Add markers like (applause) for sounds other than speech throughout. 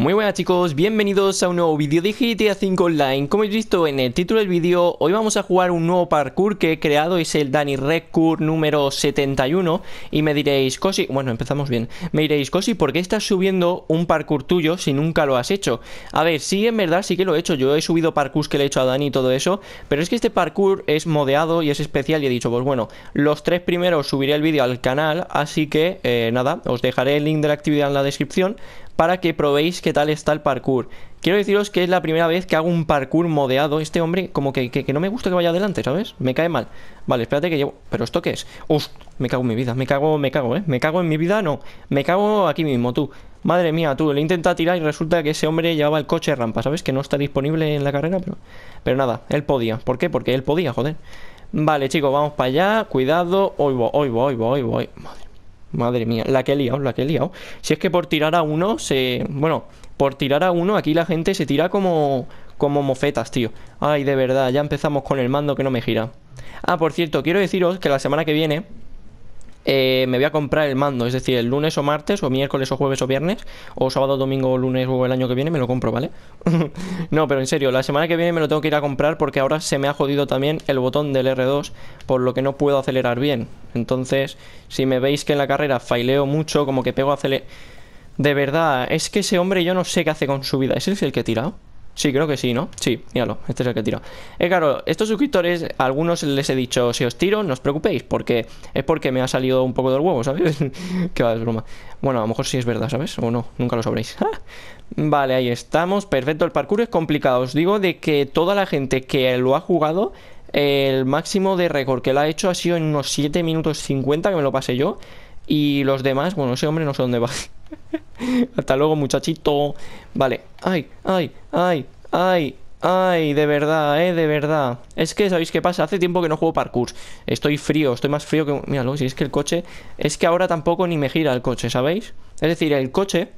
Muy buenas chicos, bienvenidos a un nuevo vídeo de GTA 5 Online Como habéis visto en el título del vídeo, hoy vamos a jugar un nuevo parkour que he creado Es el Danny Redcourt número 71 Y me diréis, Cosi, bueno empezamos bien Me diréis, Cosi, ¿por qué estás subiendo un parkour tuyo si nunca lo has hecho? A ver, sí, en verdad sí que lo he hecho Yo he subido parkours que le he hecho a Dani y todo eso Pero es que este parkour es modeado y es especial Y he dicho, pues bueno, los tres primeros subiré el vídeo al canal Así que, eh, nada, os dejaré el link de la actividad en la descripción para que probéis qué tal está el parkour. Quiero deciros que es la primera vez que hago un parkour modeado. Este hombre, como que, que, no me gusta que vaya adelante, ¿sabes? Me cae mal. Vale, espérate que llevo... ¿Pero esto qué es? Uf, me cago en mi vida, me cago, me cago, ¿eh? Me cago en mi vida, no. Me cago aquí mismo, tú. Madre mía, tú, le intenta tirar y resulta que ese hombre llevaba el coche de rampa, ¿sabes? Que no está disponible en la carrera, pero... Pero nada, él podía. ¿Por qué? Porque él podía, joder. Vale, chicos, vamos para allá. Cuidado. Hoy voy, hoy voy, voy, voy. Madre Madre mía, la que he liado, la que he liado. Si es que por tirar a uno se. Bueno, por tirar a uno, aquí la gente se tira como. como mofetas, tío. Ay, de verdad, ya empezamos con el mando que no me gira. Ah, por cierto, quiero deciros que la semana que viene eh, me voy a comprar el mando, es decir, el lunes o martes, o miércoles o jueves o viernes, o sábado, domingo, lunes o el año que viene me lo compro, ¿vale? (laughs) no, pero en serio, la semana que viene me lo tengo que ir a comprar porque ahora se me ha jodido también el botón del R2, por lo que no puedo acelerar bien. Entonces, si me veis que en la carrera faileo mucho, como que pego a acelerar... De verdad, es que ese hombre yo no sé qué hace con su vida. ¿Es es el que he tirado? Sí, creo que sí, ¿no? Sí, míralo, este es el que tiro. Eh, claro, estos suscriptores, a algunos les he dicho, si os tiro, no os preocupéis, porque es porque me ha salido un poco del huevo, ¿sabes? (laughs) que va, es broma. Bueno, a lo mejor sí es verdad, ¿sabes? O no, nunca lo sabréis. (laughs) vale, ahí estamos, perfecto. El parkour es complicado, os digo de que toda la gente que lo ha jugado, el máximo de récord que la ha hecho ha sido en unos 7 minutos 50, que me lo pasé yo, y los demás, bueno, ese hombre no sé dónde va. (laughs) (laughs) Hasta luego, muchachito. Vale. Ay, ay, ay, ay. Ay, de verdad, eh, de verdad. Es que, ¿sabéis qué pasa? Hace tiempo que no juego parkour. Estoy frío, estoy más frío que... Míralo, si es que el coche... Es que ahora tampoco ni me gira el coche, ¿sabéis? Es decir, el coche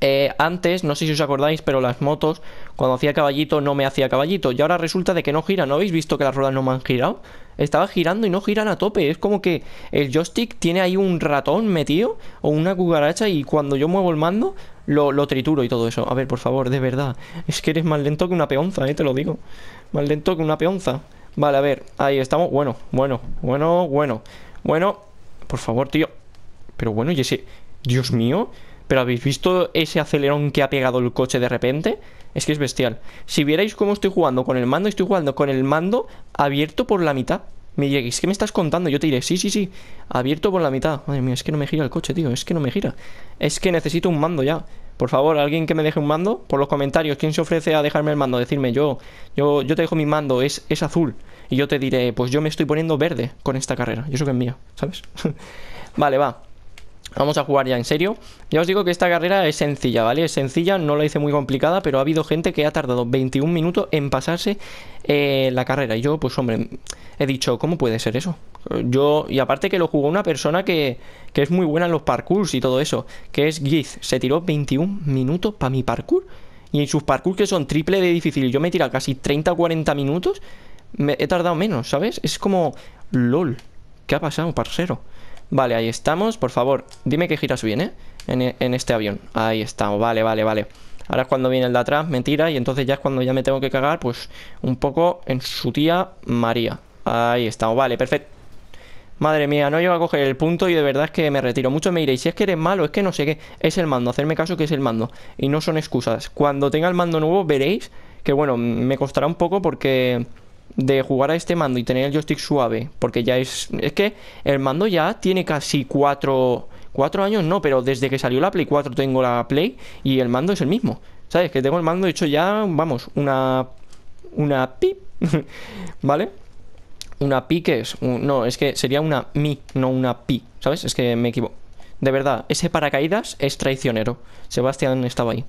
eh, antes, no sé si os acordáis, pero las motos, cuando hacía caballito, no me hacía caballito. Y ahora resulta de que no gira ¿No habéis visto que las ruedas no me han girado? Estaba girando y no giran a tope. Es como que el joystick tiene ahí un ratón metido o una cucaracha y cuando yo muevo el mando, lo, lo trituro y todo eso. A ver, por favor, de verdad. Es que eres más lento que una peonza, eh, te lo digo. Más lento que una peonza. Vale, a ver, ahí estamos. Bueno, bueno, bueno, bueno. Bueno, por favor, tío. Pero bueno, y ese... Dios mío. Pero ¿habéis visto ese acelerón que ha pegado el coche de repente? Es que es bestial. Si vierais cómo estoy jugando con el mando, estoy jugando con el mando abierto por la mitad. Me diréis, ¿qué me estás contando? Yo te diré, sí, sí, sí, abierto por la mitad. Madre mía, es que no me gira el coche, tío, es que no me gira. Es que necesito un mando ya. Por favor, alguien que me deje un mando, por los comentarios, ¿quién se ofrece a dejarme el mando? Decirme, yo, yo, yo te dejo mi mando, es, es azul. Y yo te diré, pues yo me estoy poniendo verde con esta carrera. Yo eso que es mía, ¿sabes? (laughs) vale, va. Vamos a jugar ya en serio. Ya os digo que esta carrera es sencilla, ¿vale? Es sencilla, no la hice muy complicada, pero ha habido gente que ha tardado 21 minutos en pasarse eh, la carrera. Y yo, pues hombre, he dicho, ¿cómo puede ser eso? Yo, y aparte que lo jugó una persona que, que es muy buena en los parkours y todo eso, que es Giz. Se tiró 21 minutos para mi parkour. Y en sus parkours que son triple de difícil, yo me he tirado casi 30 o 40 minutos, me he tardado menos, ¿sabes? Es como, lol, ¿qué ha pasado, parcero? Vale, ahí estamos. Por favor, dime que giras bien, ¿eh? En, este avión. Ahí estamos. Vale, vale, vale. Ahora es cuando viene el de atrás, me tira y entonces ya es cuando ya me tengo que cagar, pues un poco en su tía María. Ahí estamos, vale, perfecto. Madre mía, no llego a coger el punto y de verdad es que me retiro. Mucho me diréis, si es que eres malo, es que no sé qué. Es el mando, hacerme caso que es el mando. Y no son excusas. Cuando tenga el mando nuevo veréis que, bueno, me costará un poco porque de jugar a este mando y tener el joystick suave, porque ya es. Es que el mando ya tiene casi cuatro. años no, pero desde que salió la Play 4 tengo la Play y el mando es el mismo. ¿Sabes? Que tengo el mando hecho ya, vamos, una. Una pi, (laughs) ¿Vale? Una pi que es. no, es que sería una mi, no una pi. ¿Sabes? Es que me equivoco. De verdad, ese paracaídas es traicionero. Sebastián estaba ahí.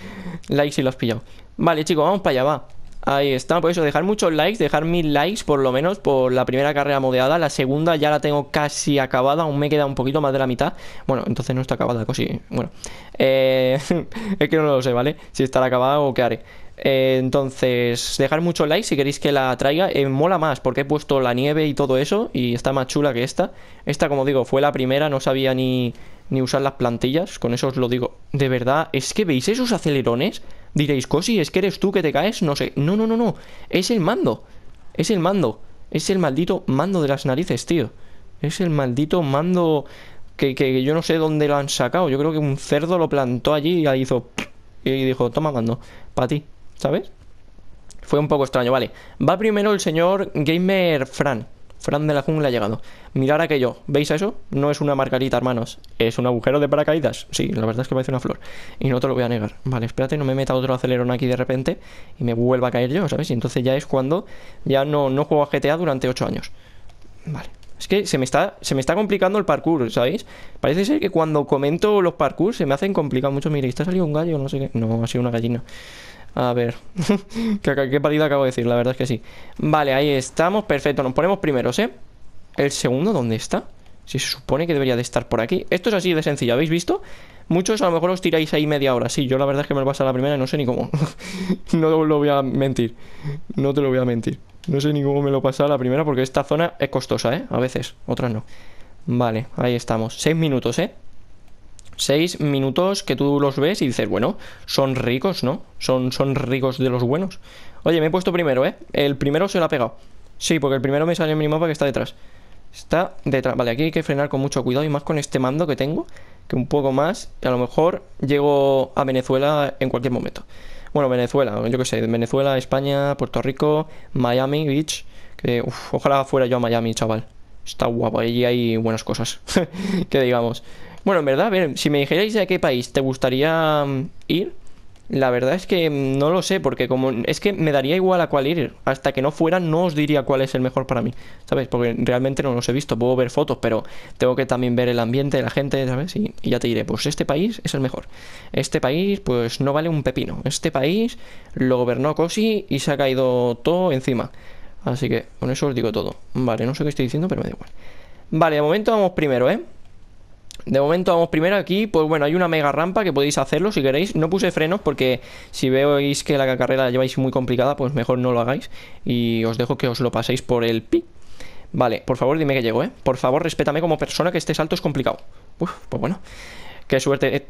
(laughs) like si lo has pillado. Vale, chicos, vamos para allá, va. Ahí está, por eso dejar muchos likes, dejar mil likes por lo menos por la primera carrera modeada. La segunda ya la tengo casi acabada, aún me queda un poquito más de la mitad. Bueno, entonces no está acabada, así, Bueno, eh, (laughs) es que no lo sé, ¿vale? Si estará acabada o qué haré entonces, dejar mucho like si queréis que la traiga. Eh, mola más porque he puesto la nieve y todo eso y está más chula que esta. Esta, como digo, fue la primera, no sabía ni, ni usar las plantillas. Con eso os lo digo. De verdad, es que veis esos acelerones. Diréis, Cosi, es que eres tú que te caes. No sé. No, no, no, no. Es el mando. Es el mando. Es el maldito mando de las narices, tío. Es el maldito mando que, yo no sé dónde lo han sacado. Yo creo que un cerdo lo plantó allí y ahí hizo... Y dijo, toma mando, para ti. ¿sabes? Fue un poco extraño, vale. Va primero el señor Gamer Fran. Fran de la jungla ha llegado. Mirar aquello, ¿veis eso? No es una margarita, hermanos. Es un agujero de paracaídas. Sí, la verdad es que parece una flor. Y no te lo voy a negar. Vale, espérate, no me meta otro acelerón aquí de repente y me vuelva a caer yo, ¿sabes? Y entonces ya es cuando ya no, no juego a GTA durante 8 años. Vale. Es que se me, está, se me está complicando el parkour, ¿sabéis? Parece ser que cuando comento los parkour se me hacen complicados mucho. Mire, está salido un gallo, no sé qué. No, ha sido una gallina. A ver, (laughs) qué, partida acabo de decir, la verdad es que sí Vale, ahí estamos, perfecto, nos ponemos primeros, ¿eh? ¿El segundo dónde está? Si se supone que debería de estar por aquí Esto es así de sencillo, ¿habéis visto? Muchos a lo mejor os tiráis ahí media hora Sí, yo la verdad es que me lo paso a la primera y no sé ni cómo (laughs) No lo voy a mentir No te lo voy a mentir No sé ni cómo me lo pasé a la primera porque esta zona es costosa, ¿eh? A veces, otras no Vale, ahí estamos, seis minutos, ¿eh? seis minutos que tú los ves y dices, bueno, son ricos, ¿no? Son, son ricos de los buenos. Oye, me he puesto primero, ¿eh? El primero se lo ha pegado. Sí, porque el primero me sale en mi mapa que está detrás. Está detrás. Vale, aquí hay que frenar con mucho cuidado y más con este mando que tengo, que un poco más, a lo mejor llego a Venezuela en cualquier momento. Bueno, Venezuela, yo qué sé, Venezuela, España, Puerto Rico, Miami Beach. Que, uf, ojalá fuera yo a Miami, chaval. Está guapo, allí hay buenas cosas, (laughs) que digamos. Bueno, en verdad, a ver, si me dijerais a qué país te gustaría mm, ir, la verdad es que mm, no lo sé, porque como es que me daría igual a cuál ir. Hasta que no fuera, no os diría cuál es el mejor para mí, ¿sabes? Porque realmente no los he visto. Puedo ver fotos, pero tengo que también ver el ambiente, la gente, ¿sabes? Y, y ya te diré, pues este país es el mejor. Este país, pues no vale un pepino. Este país lo gobernó Cosi y se ha caído todo encima. Así que con eso os digo todo. Vale, no sé qué estoy diciendo, pero me da igual. Vale, de momento vamos primero, ¿eh? De momento vamos primero aquí, pues bueno, hay una mega rampa que podéis hacerlo si queréis. No puse frenos porque si veis que la carrera la lleváis muy complicada, pues mejor no lo hagáis. Y os dejo que os lo paséis por el pi. Vale, por favor dime que llego, ¿eh? Por favor, respétame como persona que este salto es complicado. Uf, pues bueno. Qué suerte. Eh,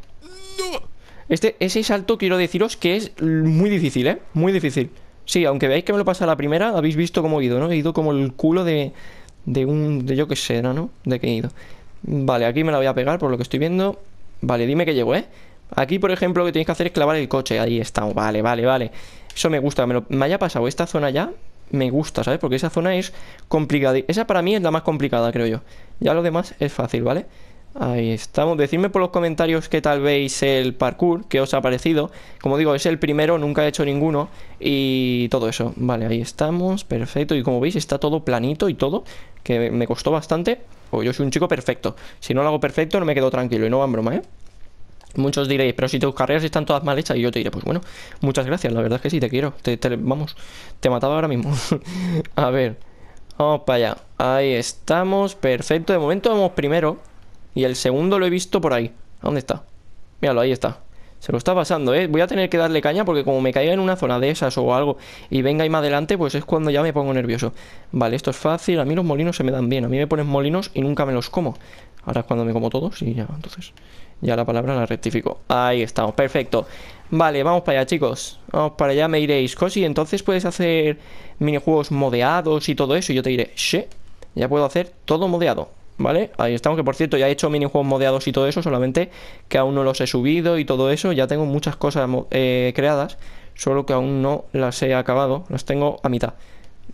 este, ese salto quiero deciros que es muy difícil, ¿eh? Muy difícil. Sí, aunque veáis que me lo pasa la primera, habéis visto cómo he ido, ¿no? He ido como el culo de, de un... de yo qué sé, ¿no? De que he ido. Vale, aquí me la voy a pegar por lo que estoy viendo. Vale, dime que llego, ¿eh? Aquí, por ejemplo, lo que tenéis que hacer es clavar el coche. Ahí estamos. Vale, vale, vale. Eso me gusta. Me, haya pasado esta zona ya. Me gusta, ¿sabes? Porque esa zona es complicada. Esa para mí es la más complicada, creo yo. Ya lo demás es fácil, ¿vale? vale Ahí estamos. Decidme por los comentarios qué tal veis el parkour, Que os ha parecido. Como digo, es el primero, nunca he hecho ninguno y todo eso. Vale, ahí estamos, perfecto. Y como veis, está todo planito y todo, que me costó bastante. O yo soy un chico perfecto. Si no lo hago perfecto, no me quedo tranquilo y no en broma, ¿eh? Muchos diréis, pero si tus carreras están todas mal hechas, y yo te diré, pues bueno, muchas gracias, la verdad es que sí, te quiero. Te, te vamos, te mataba ahora mismo. (laughs) A ver, vamos para allá. Ahí estamos, perfecto. De momento vamos primero. Y el segundo lo he visto por ahí. dónde está? Míralo, ahí está. Se lo está pasando, ¿eh? Voy a tener que darle caña porque como me caiga en una zona de esas o algo y venga ahí más adelante, pues es cuando ya me pongo nervioso. Vale, esto es fácil. A mí los molinos se me dan bien. A mí me pones molinos y nunca me los como. Ahora es cuando me como todos y ya, entonces... Ya la palabra la rectifico. Ahí estamos, perfecto. Vale, vamos para allá, chicos. Vamos para allá, me iréis. Cosi, entonces puedes hacer minijuegos modeados y todo eso. Y yo te diré, sí, ya puedo hacer todo modeado. ¿Vale? Ahí estamos, que por cierto ya he hecho minijuegos modeados y todo eso, solamente que aún no los he subido y todo eso, ya tengo muchas cosas eh, creadas, solo que aún no las he acabado, las tengo a mitad.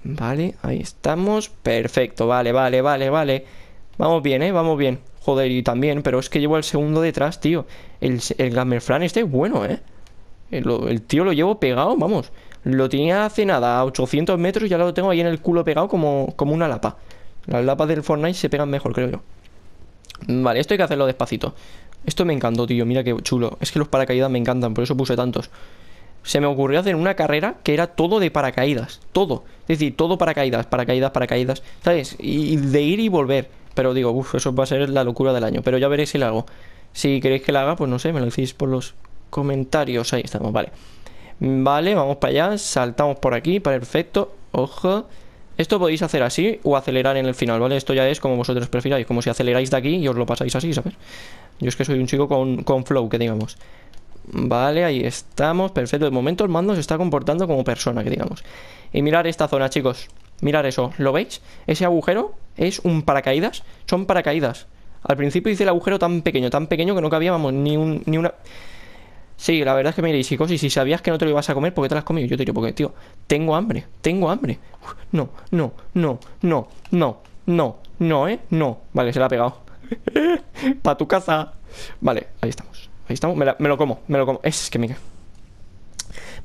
Vale, ahí estamos, perfecto, vale, vale, vale, vale. Vamos bien, ¿eh? Vamos bien. Joder, y también, pero es que llevo el segundo detrás, tío. El, el este es bueno, ¿eh? El, tío lo llevo pegado, vamos. Lo tenía hace nada, a 800 metros, ya lo tengo ahí en el culo pegado como, como una lapa. Las lapas del Fortnite se pegan mejor, creo yo. Vale, esto hay que hacerlo despacito. Esto me encantó, tío. Mira qué chulo. Es que los paracaídas me encantan, por eso puse tantos. Se me ocurrió hacer una carrera que era todo de paracaídas. Todo. Es decir, todo paracaídas, paracaídas, paracaídas. ¿Sabes? Y de ir y volver. Pero digo, uff, eso va a ser la locura del año. Pero ya veréis si la hago. Si queréis que la haga, pues no sé, me lo decís por los comentarios. Ahí estamos, vale. Vale, vamos para allá. Saltamos por aquí, perfecto. Ojo. Esto podéis hacer así o acelerar en el final, ¿vale? Esto ya es como vosotros prefiráis, como si aceleráis de aquí y os lo pasáis así, ¿sabes? Yo es que soy un chico con, flow, que digamos. Vale, ahí estamos, perfecto. De momento el mando se está comportando como persona, que digamos. Y mirar esta zona, chicos. Mirar eso, ¿lo veis? Ese agujero es un paracaídas, son paracaídas. Al principio hice el agujero tan pequeño, tan pequeño que no cabíamos ni, un, ni una... Sí, la verdad es que me iréis y si sabías que no te lo ibas a comer, ¿por qué te lo has comido? Yo te digo, porque, tío, tengo hambre, tengo hambre. no, no, no, no, no, no, no, ¿eh? No. Vale, se la ha pegado. (laughs) pa' tu casa. Vale, ahí estamos. Ahí estamos. Me, lo como, me lo como. Es que mira.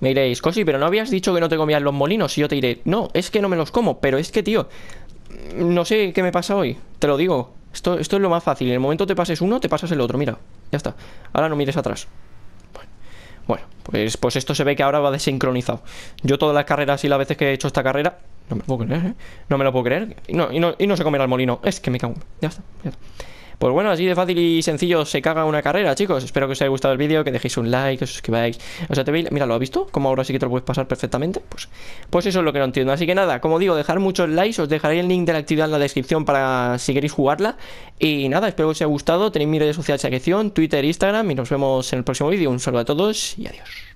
Me iréis, Cosi, pero no habías dicho que no te comías los molinos. Y yo te diré, no, es que no me los como, pero es que, tío, mm, no sé qué me pasa hoy. Te lo digo. Esto, esto es lo más fácil. En el momento te pases uno, te pasas el otro. Mira, ya está. Ahora no mires atrás. Bueno, pues, pues esto se ve que ahora va desincronizado. Yo todas las carreras y las veces que he hecho esta carrera, no me lo puedo creer, ¿eh? No me lo puedo creer. Y no, y no, y no se el molino. Es que me cago. Ya está, ya está. Pues bueno, así de fácil y sencillo se caga una carrera, chicos. Espero que os haya gustado el vídeo, que dejéis un like, que os suscribáis. O sea, te veis, mira, ¿lo ha visto? ¿Cómo ahora sí que te lo puedes pasar perfectamente. Pues, pues eso es lo que no entiendo. Así que nada, como digo, dejar muchos likes, os dejaré el link de la actividad en la descripción para si queréis jugarla. Y nada, espero que os haya gustado. Tenéis mis redes sociales de Twitter, Instagram y nos vemos en el próximo vídeo. Un saludo a todos y adiós.